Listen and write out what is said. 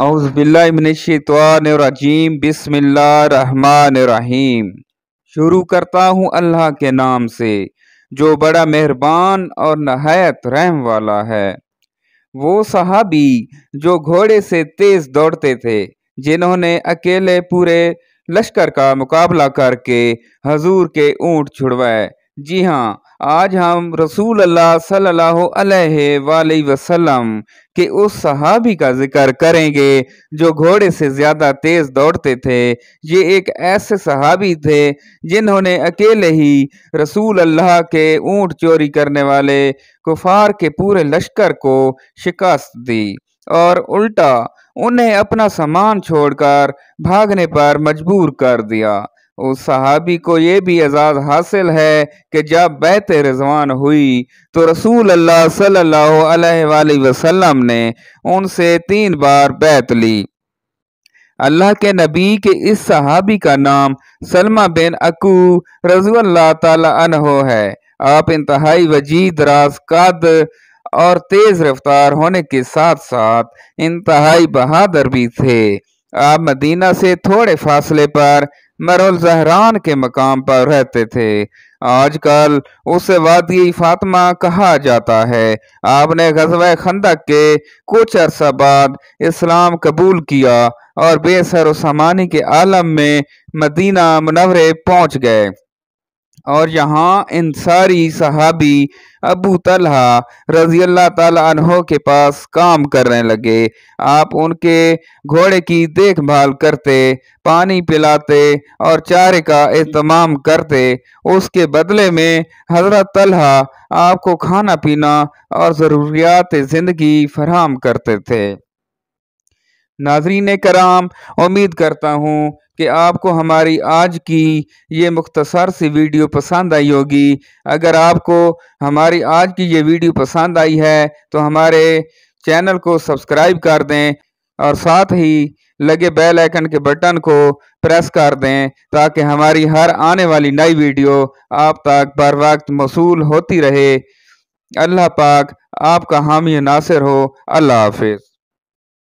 अउज़बिल्लाशवानरजीम बसमीम शुरू करता हूँ अल्लाह के नाम से जो बड़ा मेहरबान और नहायत रहम वाला है वो सहाबी जो घोड़े से तेज़ दौड़ते थे जिन्होंने अकेले पूरे लश्कर का मुकाबला करके हजूर के ऊंट छुड़वाए जी हाँ आज हम रसूल अल्लाह सल्लल्लाहु अलैहि वसल्लम के उस सहाबी का जिक्र करेंगे जो घोड़े से ज़्यादा तेज़ दौड़ते थे ये एक ऐसे सहाबी थे जिन्होंने अकेले ही रसूल अल्लाह के ऊँट चोरी करने वाले कुफार के पूरे लश्कर को शिकस्त दी और उल्टा उन्हें अपना सामान छोड़कर भागने पर मजबूर कर दिया उस सहाबी को ये भी एजाज़ हासिल है कि जब बैत रिजवान हुई तो रसूल अल्लाह सल्लल्लाहु अलैहि वसल्लम ने उनसे तीन बार बैत ली अल्लाह के नबी के इस सहाबी का नाम सलमा बिन अकू रजल्ला तहो है आप इंतहाई वजी दराज कद और तेज़ रफ्तार होने के साथ साथ इंतहाई बहादुर भी थे आप मदीना से थोड़े फासले पर मरल के मकाम पर रहते थे आजकल उसे वादी फातिमा कहा जाता है आपने गजब खंदक के कुछ अरसा बाद इस्लाम कबूल किया और बेसर सामानी के आलम में मदीना मनवरे पहुंच गए और यहाँ इंसारी सहाबी अबू तलहा रजी अल्लाह तला के पास काम करने लगे आप उनके घोड़े की देखभाल करते पानी पिलाते और चारे का अहतमाम करते उसके बदले में हज़रत तलहा आपको खाना पीना और ज़रूरियात ज़िंदगी फराम करते थे नाजरीन कराम उम्मीद करता हूँ कि आपको हमारी आज की ये मुख्तसर सी वीडियो पसंद आई होगी अगर आपको हमारी आज की ये वीडियो पसंद आई है तो हमारे चैनल को सब्सक्राइब कर दें और साथ ही लगे बेल आइकन के बटन को प्रेस कर दें ताकि हमारी हर आने वाली नई वीडियो आप तक बर वक्त मौसू होती रहे अल्लाह पाक आपका हामी नासिर हो अल्लाह हाफिज़